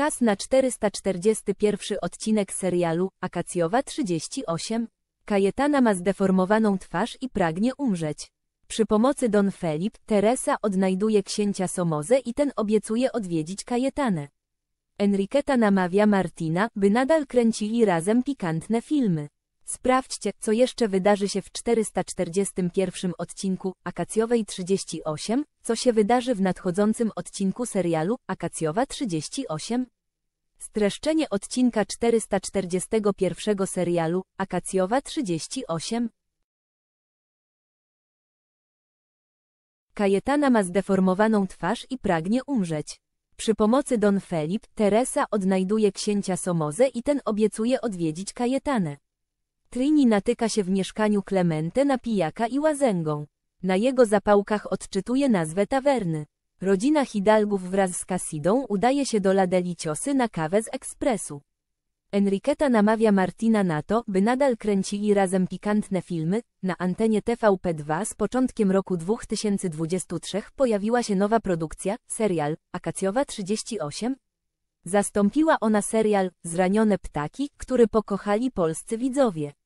Czas na 441 odcinek serialu Akacjowa 38. Kajetana ma zdeformowaną twarz i pragnie umrzeć. Przy pomocy Don Felip, Teresa odnajduje księcia Somozę i ten obiecuje odwiedzić Kajetanę. Enriqueta namawia Martina, by nadal kręcili razem pikantne filmy. Sprawdźcie, co jeszcze wydarzy się w 441 odcinku Akacjowej 38, co się wydarzy w nadchodzącym odcinku serialu Akacjowa 38. Streszczenie odcinka 441 serialu Akacjowa 38. Kajetana ma zdeformowaną twarz i pragnie umrzeć. Przy pomocy Don Felip, Teresa odnajduje księcia Somozę i ten obiecuje odwiedzić Kajetanę. Trini natyka się w mieszkaniu Klemente na pijaka i łazęgą. Na jego zapałkach odczytuje nazwę tawerny. Rodzina Hidalgów wraz z Casidą udaje się do La na kawę z ekspresu. Enriqueta namawia Martina na to, by nadal kręcili razem pikantne filmy. Na antenie TVP2 z początkiem roku 2023 pojawiła się nowa produkcja, serial Akacjowa 38. Zastąpiła ona serial Zranione ptaki, który pokochali polscy widzowie.